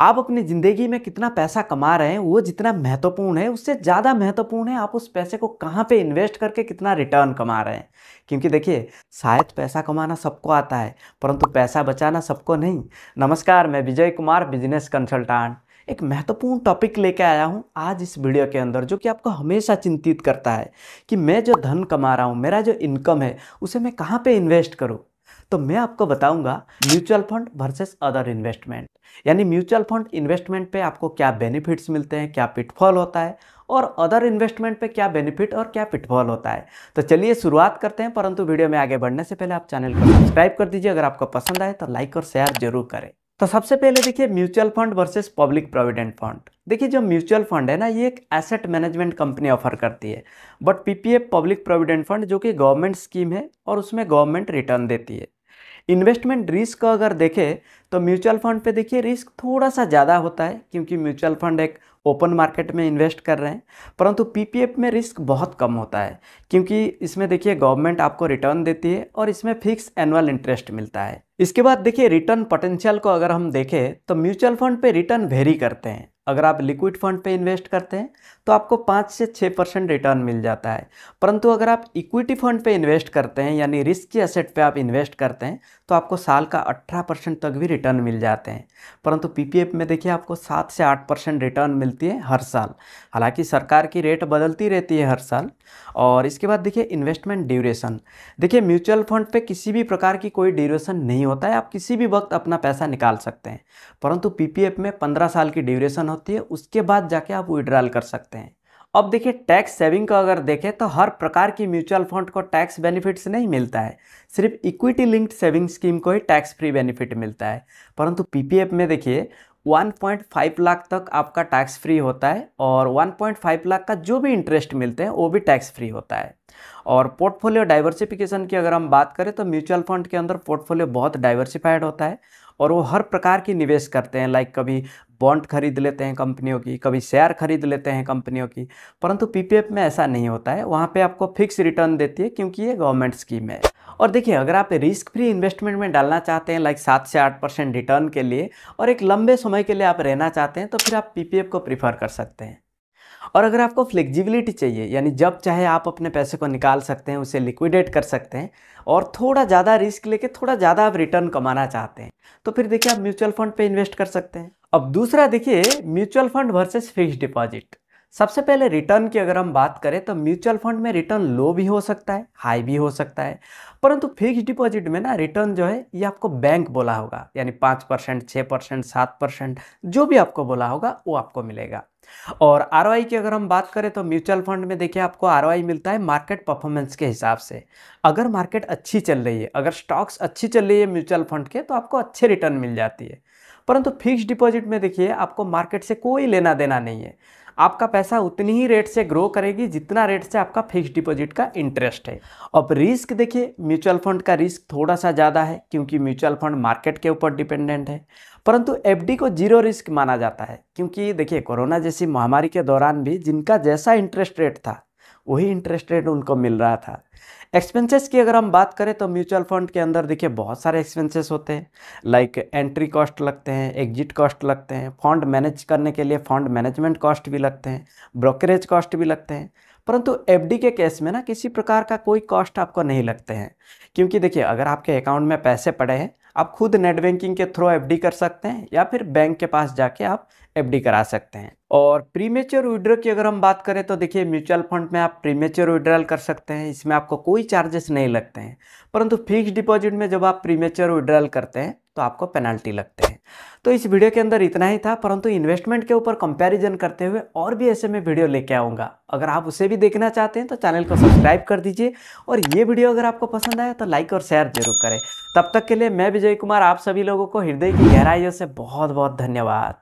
आप अपनी ज़िंदगी में कितना पैसा कमा रहे हैं वो जितना महत्वपूर्ण है उससे ज़्यादा महत्वपूर्ण है आप उस पैसे को कहाँ पे इन्वेस्ट करके कितना रिटर्न कमा रहे हैं क्योंकि देखिए शायद पैसा कमाना सबको आता है परंतु पैसा बचाना सबको नहीं नमस्कार मैं विजय कुमार बिजनेस कंसल्टेंट एक महत्वपूर्ण टॉपिक लेके आया हूँ आज इस वीडियो के अंदर जो कि आपको हमेशा चिंतित करता है कि मैं जो धन कमा रहा हूँ मेरा जो इनकम है उसे मैं कहाँ पे इन्वेस्ट करूँ तो मैं आपको बताऊंगा mutual fund versus other investment यानी म्यूचुअल फंड इन्वेस्टमेंट पे आपको क्या बेनिफिट्स मिलते हैं क्या पिटफॉल होता है और अदर इन्वेस्टमेंट पे क्या बेनिफिट और क्या पिटफॉल होता है तो चलिए शुरुआत करते हैं परंतु वीडियो में आगे बढ़ने से पहले आप चैनल को सब्सक्राइब कर दीजिए अगर आपको पसंद आए तो लाइक और शेयर जरूर करें तो सबसे पहले देखिए mutual fund versus public provident fund देखिए जो म्यूचुअल फंड है ना ये एक एसेट मैनेजमेंट कंपनी ऑफर करती है but PPF public provident fund जो कि गवर्नमेंट स्कीम है और उसमें गवर्नमेंट रिटर्न देती है इन्वेस्टमेंट रिस्क का अगर देखें तो म्यूचुअल फंड पे देखिए रिस्क थोड़ा सा ज़्यादा होता है क्योंकि म्यूचुअल फंड एक ओपन मार्केट में इन्वेस्ट कर रहे हैं परंतु पीपीएफ में रिस्क बहुत कम होता है क्योंकि इसमें देखिए गवर्नमेंट आपको रिटर्न देती है और इसमें फिक्स एनुअल इंटरेस्ट मिलता है इसके बाद देखिए रिटर्न पोटेंशियल को अगर हम देखें तो म्यूचुअल फंड पे रिटर्न वेरी करते हैं अगर आप लिक्विड फंड पे इन्वेस्ट करते हैं तो आपको पाँच से छः परसेंट रिटर्न मिल जाता है परंतु अगर आप इक्विटी फंड पे इन्वेस्ट करते हैं यानी रिस्क के असेट पे आप इन्वेस्ट करते हैं तो आपको साल का अट्ठारह परसेंट तक भी रिटर्न मिल जाते हैं परंतु पीपीएफ में देखिए आपको सात से आठ परसेंट रिटर्न मिलती है हर साल हालांकि सरकार की रेट बदलती रहती है हर साल और इसके बाद देखिए इन्वेस्टमेंट ड्यूरेशन देखिए म्यूचुअल फंड पे किसी भी प्रकार की कोई ड्यूरेशन नहीं होता है आप किसी भी वक्त अपना पैसा निकाल सकते हैं परंतु पी में पंद्रह साल की ड्यूरेशन होती है उसके बाद जाके आप विड्रॉल कर सकते हैं अब देखिए टैक्स सेविंग का अगर देखें तो हर प्रकार की म्यूचुअल फंड को टैक्स बेनिफिट्स नहीं मिलता है सिर्फ इक्विटी लिंक्ड सेविंग स्कीम को ही टैक्स फ्री बेनिफिट मिलता है परंतु पीपीएफ में देखिए 1.5 लाख तक आपका टैक्स फ्री होता है और 1.5 लाख का जो भी इंटरेस्ट मिलते हैं वो भी टैक्स फ्री होता है और पोर्टफोलियो डाइवर्सिफिकेशन की अगर हम बात करें तो म्यूचुअल फंड के अंदर पोर्टफोलियो बहुत डाइवर्सिफाइड होता है और वो हर प्रकार की निवेश करते हैं लाइक कभी बॉन्ड खरीद लेते हैं कंपनियों की कभी शेयर खरीद लेते हैं कंपनियों की परंतु पीपीएफ में ऐसा नहीं होता है वहाँ पे आपको फिक्स रिटर्न देती है क्योंकि ये गवर्नमेंट स्कीम है और देखिए अगर आप रिस्क फ्री इन्वेस्टमेंट में डालना चाहते हैं लाइक सात से आठ परसेंट रिटर्न के लिए और एक लंबे समय के लिए आप रहना चाहते हैं तो फिर आप पी को प्रीफर कर सकते हैं और अगर आपको फ्लेक्सिबिलिटी चाहिए यानी जब चाहे आप अपने पैसे को निकाल सकते हैं उसे लिक्विडेट कर सकते हैं और थोड़ा ज़्यादा रिस्क लेके थोड़ा ज़्यादा आप रिटर्न कमाना चाहते हैं तो फिर देखिए आप म्यूचुअल फंड पे इन्वेस्ट कर सकते हैं अब दूसरा देखिए mutual fund versus fix deposit सबसे पहले रिटर्न की अगर हम बात करें तो म्यूचुअल फंड में रिटर्न लो भी हो सकता है हाई भी हो सकता है परंतु फिक्स डिपॉजिट में ना रिटर्न जो है ये आपको बैंक बोला होगा यानी पाँच परसेंट छः परसेंट सात परसेंट जो भी आपको बोला होगा वो आपको मिलेगा और आर की अगर हम बात करें तो म्यूचुअल फंड में देखिए आपको आर मिलता है मार्केट परफॉर्मेंस के हिसाब से अगर मार्केट अच्छी चल रही है अगर स्टॉक्स अच्छी चल रही है म्यूचुअल फंड के तो आपको अच्छे रिटर्न मिल जाती है परंतु फिक्स डिपॉजिट में देखिए आपको मार्केट से कोई लेना देना नहीं है आपका पैसा उतनी ही रेट से ग्रो करेगी जितना रेट से आपका फिक्स डिपॉजिट का इंटरेस्ट है अब रिस्क देखिए म्यूचुअल फंड का रिस्क थोड़ा सा ज़्यादा है क्योंकि म्यूचुअल फंड मार्केट के ऊपर डिपेंडेंट है परंतु एफडी को जीरो रिस्क माना जाता है क्योंकि देखिए कोरोना जैसी महामारी के दौरान भी जिनका जैसा इंटरेस्ट रेट था वही इंटरेस्ट रेट उनको मिल रहा था एक्सपेंसेस की अगर हम बात करें तो म्यूचुअल फंड के अंदर देखिए बहुत सारे एक्सपेंसेस होते हैं लाइक एंट्री कॉस्ट लगते हैं एग्जिट कॉस्ट लगते हैं फंड मैनेज करने के लिए फंड मैनेजमेंट कॉस्ट भी लगते हैं ब्रोकरेज कॉस्ट भी लगते हैं परंतु एफ के केस में ना किसी प्रकार का कोई कॉस्ट आपको नहीं लगते हैं क्योंकि देखिए अगर आपके अकाउंट में पैसे पड़े हैं आप खुद नेट बैंकिंग के थ्रू एफ कर सकते हैं या फिर बैंक के पास जाके आप एफडी करा सकते हैं और प्रीमेच्योर विड्रॉ की अगर हम बात करें तो देखिए म्यूचुअल फंड में आप प्रीमेच्योर विड्रॉल कर सकते हैं इसमें आपको कोई चार्जेस नहीं लगते हैं परंतु फिक्स डिपॉजिट में जब आप प्रीमेच्योर विड्रॉल करते हैं तो आपको पेनल्टी लगते हैं तो इस वीडियो के अंदर इतना ही था परंतु इन्वेस्टमेंट के ऊपर कंपैरिजन करते हुए और भी ऐसे में वीडियो लेके आऊँगा अगर आप उसे भी देखना चाहते हैं तो चैनल को सब्सक्राइब कर दीजिए और ये वीडियो अगर आपको पसंद आया तो लाइक और शेयर जरूर करें तब तक के लिए मैं विजय कुमार आप सभी लोगों को हृदय की गहराइयों से बहुत बहुत धन्यवाद